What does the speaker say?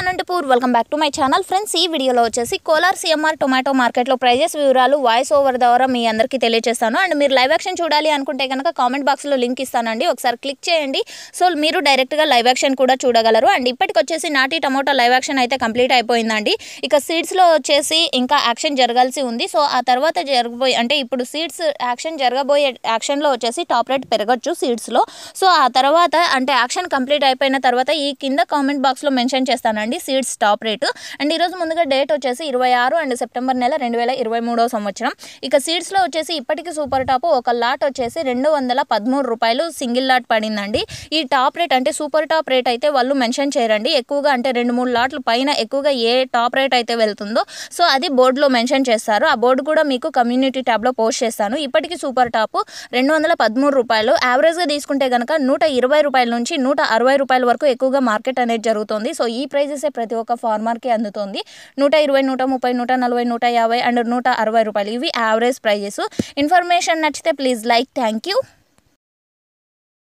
Anantapur welcome back to my channel friends ఈ వీడియోలో వచ్చేసి కోలార్ సిఎంఆర్ టొమాటో మార్కెట్లో ప్రైజెస్ వివరాలు వాయిస్ ఓవర్ ద్వారా మీ అందరికీ తెలియజేస్తాను అండ్ మీరు లైవ్ యాక్షన్ చూడాలి అనుకుంటే కనుక కామెంట్ బాక్స్లో లింక్ ఇస్తానండి ఒకసారి క్లిక్ చేయండి సో మీరు డైరెక్ట్గా లైవ్ యాక్షన్ కూడా చూడగలరు అండ్ ఇప్పటికొచ్చేసి నాటి టొమాటో లైవ్ యాక్షన్ అయితే కంప్లీట్ అయిపోయిందండి ఇక సీడ్స్లో వచ్చేసి ఇంకా యాక్షన్ జరగాల్సి ఉంది సో ఆ తర్వాత జరగబోయే అంటే ఇప్పుడు సీడ్స్ యాక్షన్ జరగబోయే యాక్షన్లో వచ్చేసి టాప్ రేట్ పెరగచ్చు సీడ్స్లో సో ఆ తర్వాత అంటే యాక్షన్ కంప్లీట్ అయిపోయిన తర్వాత ఈ కింద కామెంట్ బాక్స్లో మెన్షన్ చేస్తానండి అండి సీడ్స్ టాప్ రేటు అండ్ ఈరోజు ముందుగా డేట్ వచ్చేసి ఇరవై ఆరు అండ్ సెప్టెంబర్ నెల రెండు వేల ఇరవై మూడో సంవత్సరం ఇక సీడ్స్లో వచ్చేసి ఇప్పటికీ సూపర్ టాప్ ఒక లాట్ వచ్చేసి రెండు వందల పదమూడు రూపాయలు సింగిల్ లాట్ పడిందండి ఈ టాప్ రేట్ అంటే సూపర్ టాప్ రేట్ అయితే వాళ్ళు మెన్షన్ చేయరండి ఎక్కువగా అంటే రెండు మూడు లాట్లు పైన ఎక్కువగా ఏ టాప్ రేట్ అయితే వెళ్తుందో సో అది బోర్డులో మెన్షన్ చేస్తారు ఆ బోర్డు కూడా మీకు కమ్యూనిటీ ట్యాబ్లో పోస్ట్ చేస్తాను ఇప్పటికీ సూపర్ టాప్ రెండు వందల పదమూడు రూపాయలు యావరేజ్గా తీసుకుంటే కనుక నూట ఇరవై రూపాయల నుంచి నూట అరవై రూపాయల వరకు ఎక్కువగా మార్కెట్ అనేది జరుగుతుంది సో ఈ ప్రైజ్ చేసే ప్రతి ఒక్క ఫార్మర్కి అందుతుంది నూట ఇరవై నూట ముప్పై నూట నలభై నూట యాభై అండ్ నూట అరవై రూపాయలు ఇవి యావరేజ్ ప్రైజెస్ ఇన్ఫర్మేషన్ నచ్చితే ప్లీజ్ లైక్ థ్యాంక్ యూ